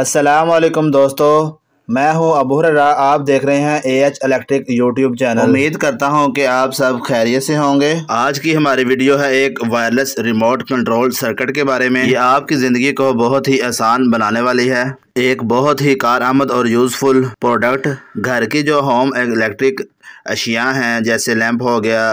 असलकम दोस्तों मैं हूं अबू हर्रा आप देख रहे हैं A H electric YouTube channel उम्मीद करता हूं कि आप सब खैरियत से होंगे आज की हमारी वीडियो है एक वायरलेस रिमोट कंट्रोल सर्किट के बारे में ये आपकी ज़िंदगी को बहुत ही आसान बनाने वाली है एक बहुत ही आमद और यूज़फुल प्रोडक्ट घर की जो होम इलेक्ट्रिक अशिया हैं जैसे लैम्प हो गया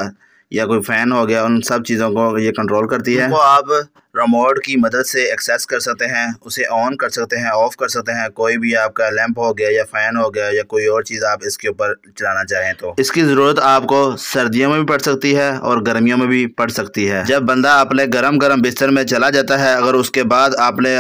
या कोई फ़ैन हो गया उन सब चीज़ों को ये कंट्रोल करती है वो आप रिमोट की मदद से एक्सेस कर सकते हैं उसे ऑन कर सकते हैं ऑफ़ कर सकते हैं कोई भी आपका लैंप हो गया या फ़ैन हो गया या कोई और चीज़ आप इसके ऊपर चलाना चाहें तो इसकी ज़रूरत आपको सर्दियों में भी पड़ सकती है और गर्मियों में भी पड़ सकती है जब बंदा अपने गर्म गर्म बिस्तर में चला जाता है अगर उसके बाद आपने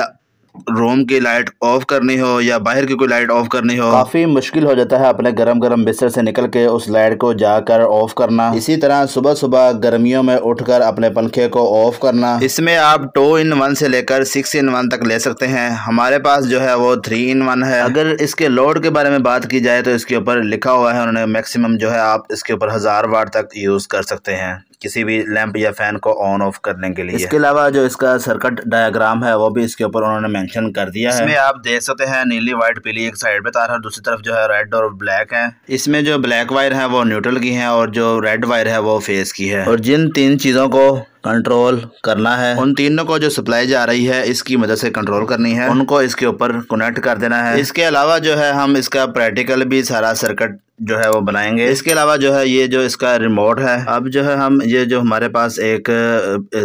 रूम की लाइट ऑफ करनी हो या बाहर की कोई लाइट ऑफ करनी हो काफ़ी मुश्किल हो जाता है अपने गर्म गर्म बिस्तर से निकल के उस लाइट को जाकर ऑफ करना इसी तरह सुबह सुबह गर्मियों में उठकर अपने पंखे को ऑफ करना इसमें आप टू इन वन से लेकर सिक्स इन वन तक ले सकते हैं हमारे पास जो है वो थ्री इन वन है अगर इसके लोड के बारे में बात की जाए तो इसके ऊपर लिखा हुआ है उन्होंने मैक्सिमम जो है आप इसके ऊपर हज़ार वाट तक यूज़ कर सकते हैं किसी भी लैंप या फैन को ऑन ऑफ करने के लिए इसके अलावा जो इसका सर्कट डायग्राम है वो भी इसके ऊपर उन्होंने मेंशन कर दिया है इसमें आप देख सकते हैं नीली व्हाइट पीली एक साइड पे तार है दूसरी तरफ जो है रेड और ब्लैक है इसमें जो ब्लैक वायर है वो न्यूट्रल की है और जो रेड वायर है वो फेस की है और जिन तीन चीजों को कंट्रोल करना है उन तीनों को जो सप्लाई जा रही है इसकी मदद से कंट्रोल करनी है उनको इसके ऊपर कनेक्ट कर देना है इसके अलावा जो है हम इसका प्रैक्टिकल भी सारा सर्किट जो है वो बनाएंगे इसके अलावा जो है ये जो इसका रिमोट है अब जो है हम ये जो हमारे पास एक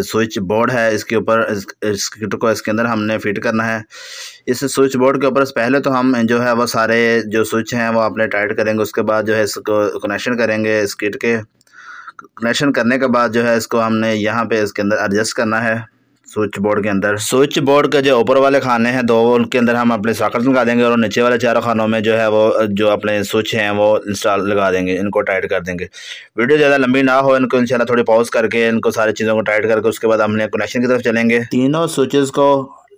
स्विच बोर्ड है इसके ऊपर इस को इसके अंदर हमने फिट करना है इस स्विच बोर्ड के ऊपर पहले तो हम जो है वो सारे जो स्विच हैं वो अपने टाइट करेंगे उसके बाद जो है इसको कनेक्शन करेंगे इस किट के कनेक्शन करने के बाद जो है इसको हमने यहाँ पे इसके अंदर एडजस्ट करना है स्विच बोर्ड के अंदर स्विच बोर्ड के जो ऊपर वाले खाने हैं दो उनके अंदर हम अपने साकर लगा देंगे और नीचे वाले चारों खानों में जो है वो जो अपने स्विच हैं वो इंस्टॉल लगा देंगे इनको टाइट कर देंगे वीडियो ज़्यादा लंबी ना हो इनको इंशाल्लाह थोड़ी पॉज करके इनको सारी चीज़ों को टाइट करके उसके बाद हमने कनेक्शन की तरफ चलेंगे तीनों स्विचेज को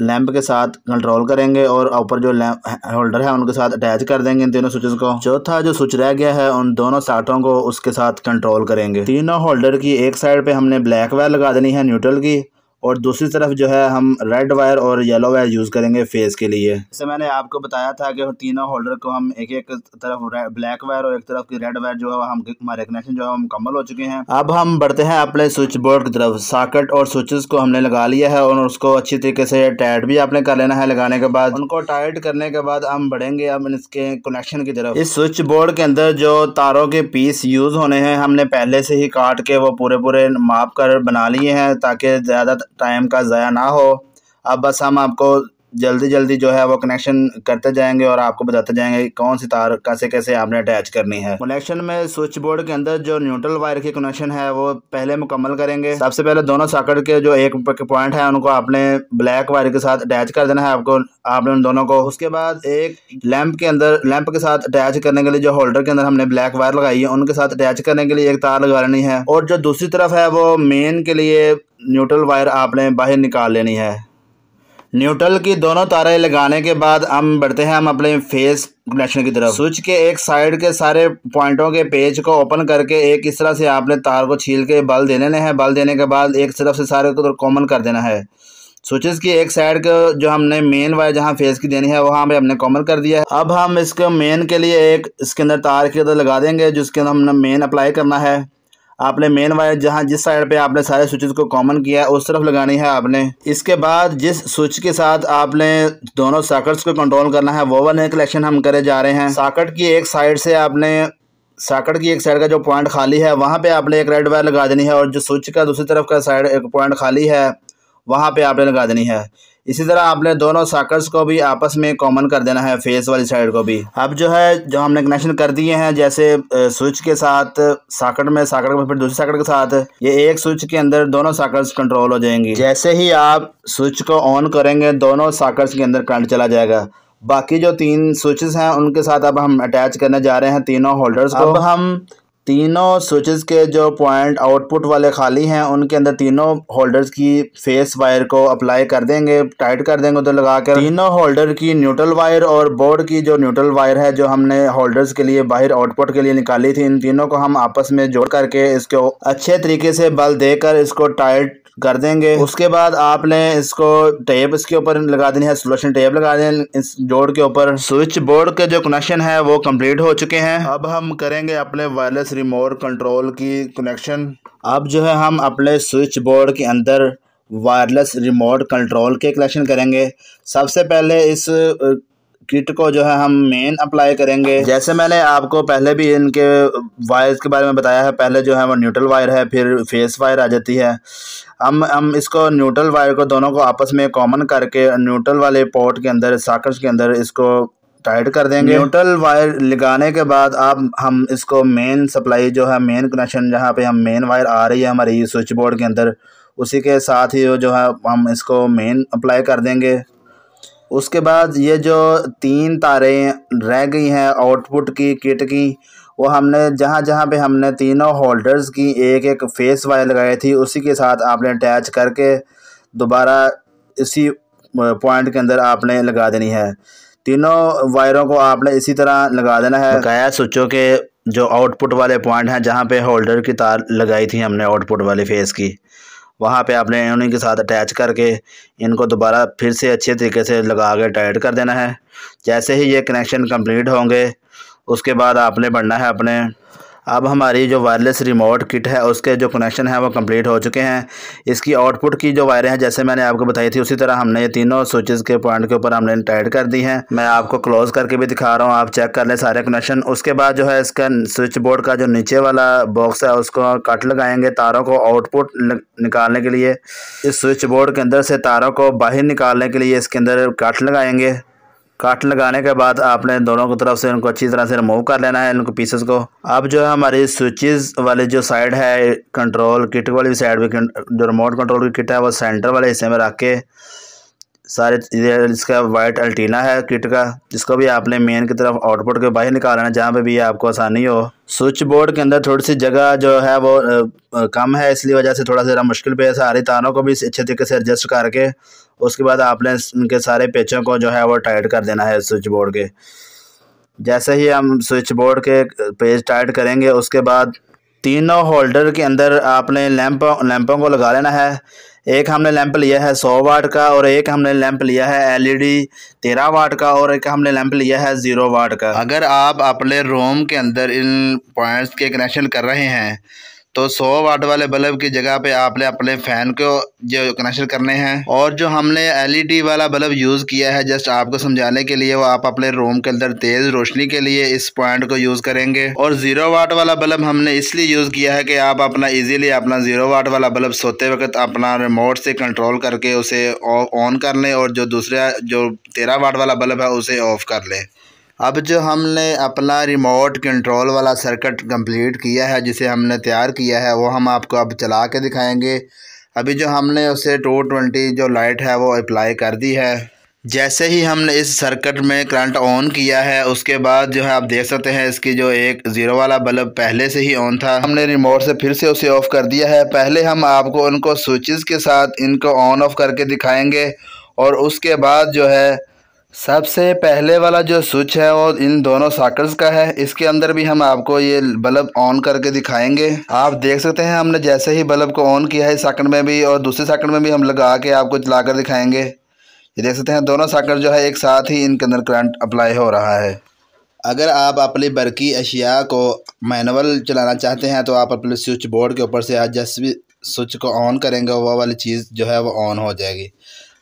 लैंप के साथ कंट्रोल करेंगे और ऊपर जो लैंप होल्डर है उनके साथ अटैच कर देंगे इन तीनों स्विचेस को चौथा जो स्विच रह गया है उन दोनों साटों को उसके साथ कंट्रोल करेंगे तीनों होल्डर की एक साइड पे हमने ब्लैक वायर लगा देनी है न्यूट्रल की और दूसरी तरफ जो है हम रेड वायर और येलो वायर यूज़ करेंगे फेस के लिए जैसे मैंने आपको बताया था कि तीनों होल्डर को हम एक एक तरफ ब्लैक वायर और एक तरफ की रेड वायर जो है हम हमारे कनेक्शन जो है मुकम्मल हो चुके हैं अब हम बढ़ते हैं अपने स्विच बोर्ड की तरफ साकेट और स्विचेस को हमने लगा लिया है और उसको अच्छी तरीके से टाइट भी आपने कर लेना है लगाने के बाद उनको टाइट करने के बाद हम बढ़ेंगे हम इसके कनेक्शन की तरफ इस स्विच बोर्ड के अंदर जो तारों के पीस यूज़ होने हैं हमने पहले से ही काट के वो पूरे पूरे माप कर बना लिए हैं ताकि ज़्यादा टाइम का ज़ाया ना हो अब बस हम आपको जल्दी जल्दी जो है वो कनेक्शन करते जाएंगे और आपको बताते जाएंगे कौन सी तार कैसे कैसे आपने अटैच करनी है कनेक्शन में स्विच बोर्ड के अंदर जो न्यूट्रल वायर की कनेक्शन है वो पहले मुकम्मल करेंगे सबसे पहले दोनों साकट के जो एक पॉइंट है उनको आपने ब्लैक वायर के साथ अटैच कर देना है आपको आपने उन दोनों को उसके बाद एक लैंप के अंदर लैंप के साथ अटैच करने के लिए जो होल्डर के अंदर हमने ब्लैक वायर लगाई है उनके साथ अटैच करने के लिए एक तार लगा लेनी है और जो दूसरी तरफ है वो मेन के लिए न्यूट्रल वायर आपने बाहर निकाल लेनी है न्यूट्रल की दोनों तारें लगाने के बाद हम बढ़ते हैं हम अपने फेस कनेक्शन की तरफ स्विच के एक साइड के सारे पॉइंटों के पेज को ओपन करके एक इस तरह से आपने तार को छील के बल दे लेने हैं बल देने के बाद एक तरफ से सारे को कॉमन कर देना है स्विचेस की एक साइड को जो हमने मेन वायर जहाँ फेस की देनी है वहाँ पे हमने कॉमन कर दिया है अब हम इसको मेन के लिए एक इसके अंदर तार के अंदर लगा देंगे जिसके अंदर हमने मेन अप्लाई करना है आपने मेन वायर जहाँ जिस साइड पे आपने सारे स्विचेस को कॉमन किया है उस तरफ लगानी है आपने इसके बाद जिस स्विच के साथ आपने दोनों सॉकेट्स को कंट्रोल करना है वो वन कलेक्शन हम करे जा रहे हैं साकट की एक साइड से आपने साकट की एक साइड का जो पॉइंट खाली है वहाँ पे आपने एक रेड वायर लगा देनी है और जो स्विच का दूसरी तरफ का साइड एक पॉइंट खाली है वहाँ पे आपने लगा देनी है इसी तरह आपने दोनों साकर्स को भी आपस में कॉमन कर देना है फेस वाली साइड को भी अब जो है जो हमने कनेक्शन कर दिए हैं जैसे स्विच के साथ साकट में साकट में फिर दूसरे साकट के साथ ये एक स्विच के अंदर दोनों साकर्स कंट्रोल हो जाएंगी जैसे ही आप स्विच को ऑन करेंगे दोनों साकर्स के अंदर करंट चला जाएगा बाकी जो तीन स्विचेस हैं उनके साथ अब हम अटैच करने जा रहे हैं तीनों होल्डर्स को अब हम तीनों स्विचेस के जो पॉइंट आउटपुट वाले खाली हैं उनके अंदर तीनों होल्डर्स की फेस वायर को अप्लाई कर देंगे टाइट कर देंगे उधर लगा कर तीनों होल्डर की न्यूट्रल वायर और बोर्ड की जो न्यूट्रल वायर है जो हमने होल्डर्स के लिए बाहर आउटपुट के लिए निकाली थी इन तीनों को हम आपस में जोड़ करके इसको अच्छे तरीके से बल देकर इसको टाइट कर देंगे उसके बाद आपने इसको टेप इसके ऊपर लगा देनी है सोलेशन टेप लगा दें इस जोड़ के ऊपर स्विच बोर्ड के जो कनेक्शन है वो कंप्लीट हो चुके हैं अब हम करेंगे अपने वायरलेस रिमोट कंट्रोल की कनेक्शन अब जो है हम अपने स्विच बोर्ड के अंदर वायरलेस रिमोट कंट्रोल के कनेक्शन करेंगे सबसे पहले इस किट को जो है हम मेन अप्लाई करेंगे जैसे मैंने आपको पहले भी इनके वायर्स के बारे में बताया है पहले जो है वो न्यूट्रल वायर है फिर फेस वायर आ जाती है हम हम इसको न्यूट्रल वायर को दोनों को आपस में कॉमन करके न्यूट्रल वाले पोर्ट के अंदर साकर्स के अंदर इसको टाइट कर देंगे न्यूट्रल वायर लगाने के बाद आप हम इसको मेन सप्लाई जो है मेन कनेक्शन जहाँ पे हम मेन वायर आ रही है हमारी स्विच बोर्ड के अंदर उसी के साथ ही जो है हम इसको मेन अप्लाई कर देंगे उसके बाद ये जो तीन तारें रह गई हैं आउटपुट की किट की वो हमने जहाँ जहाँ पे हमने तीनों होल्डर्स की एक एक फेस वायर लगाई थी उसी के साथ आपने अटैच करके दोबारा इसी पॉइंट के अंदर आपने लगा देनी है तीनों वायरों को आपने इसी तरह लगा देना है गया स्विचों के जो आउटपुट वाले पॉइंट हैं जहाँ पे होल्डर की तार लगाई थी हमने आउटपुट वाले फेस की वहाँ पे आपने उन्हीं के साथ अटैच करके इनको दोबारा फिर से अच्छे तरीके से लगा के टाइट कर देना है जैसे ही ये कनेक्शन कंप्लीट होंगे उसके बाद आपने बढ़ना है अपने अब हमारी जो वायरलेस रिमोट किट है उसके जो कनेक्शन है वो कंप्लीट हो चुके हैं इसकी आउटपुट की जो वायरें हैं जैसे मैंने आपको बताई थी उसी तरह हमने ये तीनों स्विचेस के पॉइंट के ऊपर हमने टाइट कर दी हैं मैं आपको क्लोज़ करके भी दिखा रहा हूँ आप चेक कर लें सारे कनेक्शन उसके बाद जो है इसका स्विच बोर्ड का जो नीचे वाला बॉक्स है उसको कट लगाएंगे तारों को आउटपुट निकालने के लिए इस स्विच बोर्ड के अंदर से तारों को बाहर निकालने के लिए इसके अंदर कट लगाएंगे काट लगाने के बाद आपने दोनों की तरफ से उनको अच्छी तरह से रिमूव कर लेना है इनको पीसेस को अब जो है हमारी स्विचेस वाली जो साइड है कंट्रोल किट वाली साइड भी जो रिमोट कंट्रोल की किट है वो सेंटर वाले हिस्से में रख के सारे इसका वाइट अल्टीना है किट का जिसको भी आपने मेन की तरफ आउटपुट के बाहर निकालना है जहाँ पर भी आपको आसानी हो स्विच बोर्ड के अंदर थोड़ी सी जगह जो है वो कम है इसलिए वजह से थोड़ा सा मुश्किल पे है सारी तारों को भी अच्छे तरीके से एडजस्ट करके उसके बाद आपने इनके सारे पेचों को जो है वो टाइट कर देना है स्विच बोर्ड के जैसे ही हम स्विच बोर्ड के पेज टाइट करेंगे उसके बाद तीनों होल्डर के अंदर आपने लैंप लैंपों को लगा लेना है एक हमने लैंप लिया है सौ वाट का और एक हमने लैंप लिया है एलईडी e तेरह वाट का और एक हमने लैंप लिया है ज़ीरो वाट का अगर आप अपने रूम के अंदर इन पॉइंट्स के कनेक्शन कर रहे हैं तो 100 वाट वाले बल्ब की जगह पे आपने अपने फ़ैन को जो कनेक्शन करने हैं और जो हमने एलईडी e वाला बल्ब यूज़ किया है जस्ट आपको समझाने के लिए वो आप अपने रूम के अंदर तेज़ रोशनी के लिए इस पॉइंट को यूज़ करेंगे और ज़ीरो वाट वाला बल्ब हमने इसलिए यूज़ किया है कि आप अपना इजीली अपना ज़ीरो वाट वाला बल्ब सोते वक्त अपना रिमोट से कंट्रोल करके उसे ऑन कर लें और जो दूसरा जो तेरह वाट वाला बल्ब है उसे ऑफ़ कर लें अब जो हमने अपना रिमोट कंट्रोल वाला सर्किट कंप्लीट किया है जिसे हमने तैयार किया है वो हम आपको अब चला के दिखाएंगे अभी जो हमने उसे 220 जो लाइट है वो अप्लाई कर दी है जैसे ही हमने इस सर्किट में करंट ऑन किया है उसके बाद जो है आप देख सकते हैं इसकी जो एक ज़ीरो वाला बल्ब पहले से ही ऑन था हमने रिमोट से फिर से उसे ऑफ़ कर दिया है पहले हम आपको उनको स्विचेस के साथ इनको ऑन ऑफ़ करके दिखाएंगे और उसके बाद जो है सबसे पहले वाला जो स्विच है वो इन दोनों साकर्स का है इसके अंदर भी हम आपको ये बल्ब ऑन करके दिखाएंगे आप देख सकते हैं हमने जैसे ही बल्ब को ऑन किया है इस में भी और दूसरे साकंड में भी हम लगा के आपको चला कर दिखाएंगे ये देख सकते हैं दोनों साकर जो है एक साथ ही इनके अंदर करंट अप्लाई हो रहा है अगर आप अपनी बरकी अशिया को मैनुअल चलाना चाहते हैं तो आप अपने स्विच बोर्ड के ऊपर से आज जैसे भी स्विच को ऑन करेंगे वो वाली चीज़ जो है वो ऑन हो जाएगी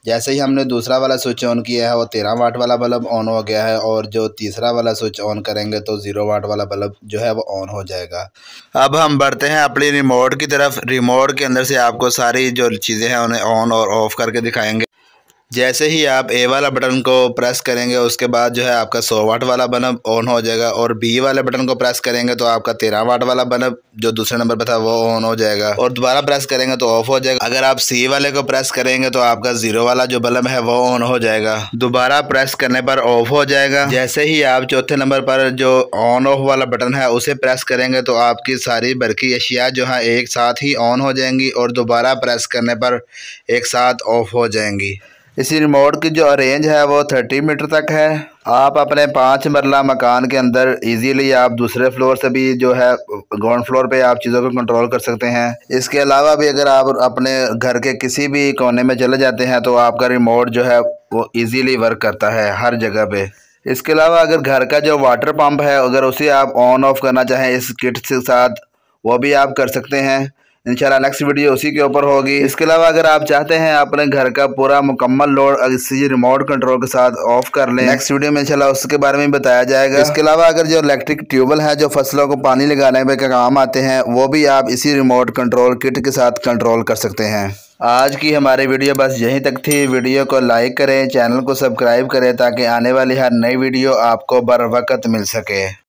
जैसे ही हमने दूसरा वाला स्विच ऑन किया है वो तेरह वाट वाला बल्ब ऑन हो गया है और जो तीसरा वाला स्विच ऑन करेंगे तो ज़ीरो वाट वाला बल्ब जो है वो ऑन हो जाएगा अब हम बढ़ते हैं अपनी रिमोट की तरफ रिमोट के अंदर से आपको सारी जो चीज़ें हैं उन्हें ऑन और ऑफ़ करके दिखाएंगे जैसे ही आप ए वाला बटन को प्रेस करेंगे उसके बाद जो है आपका सौ वाट वाला बल्ब ऑन हो जाएगा और बी वाले बटन को प्रेस करेंगे तो आपका तेरह वाट वाला बल्ब जो दूसरे नंबर पर था वो ऑन हो जाएगा और दोबारा प्रेस करेंगे तो ऑफ हो जाएगा अगर आप सी वाले को प्रेस करेंगे तो आपका जीरो वाला जो बल्ब है वो ऑन हो जाएगा दोबारा प्रेस करने पर ऑफ हो जाएगा जैसे ही आप चौथे नंबर पर जो ऑन ऑफ वाला बटन है उसे प्रेस करेंगे तो आपकी सारी बरकी अशिया जो है एक साथ ही ऑन हो जाएंगी और दोबारा प्रेस करने पर एक साथ ऑफ हो जाएंगी इसी रिमोट की जो अरेंज है वो थर्टी मीटर तक है आप अपने पाँच मरला मकान के अंदर इजीली आप दूसरे फ्लोर से भी जो है ग्राउंड फ्लोर पे आप चीज़ों को कंट्रोल कर सकते हैं इसके अलावा भी अगर आप अपने घर के किसी भी कोने में चले जाते हैं तो आपका रिमोट जो है वो इजीली वर्क करता है हर जगह पे इसके अलावा अगर घर का जो वाटर पम्प है अगर उसे आप ऑन ऑफ करना चाहें इस किट के साथ वो भी आप कर सकते हैं इंशाल्लाह नेक्स्ट वीडियो उसी के ऊपर होगी इसके अलावा अगर आप चाहते हैं अपने घर का पूरा मुकम्मल लोड इसी रिमोट कंट्रोल के साथ ऑफ कर लें नेक्स्ट वीडियो में इंशाल्लाह उसके बारे में बताया जाएगा इसके अलावा अगर जो इलेक्ट्रिक ट्यूबवेल है जो फसलों को पानी लगाने में काम आते हैं वो भी आप इसी रिमोट कंट्रोल किट के साथ कंट्रोल कर सकते हैं आज की हमारी वीडियो बस यहीं तक थी वीडियो को लाइक करें चैनल को सब्सक्राइब करें ताकि आने वाली हर नई वीडियो आपको बर वक्त मिल सके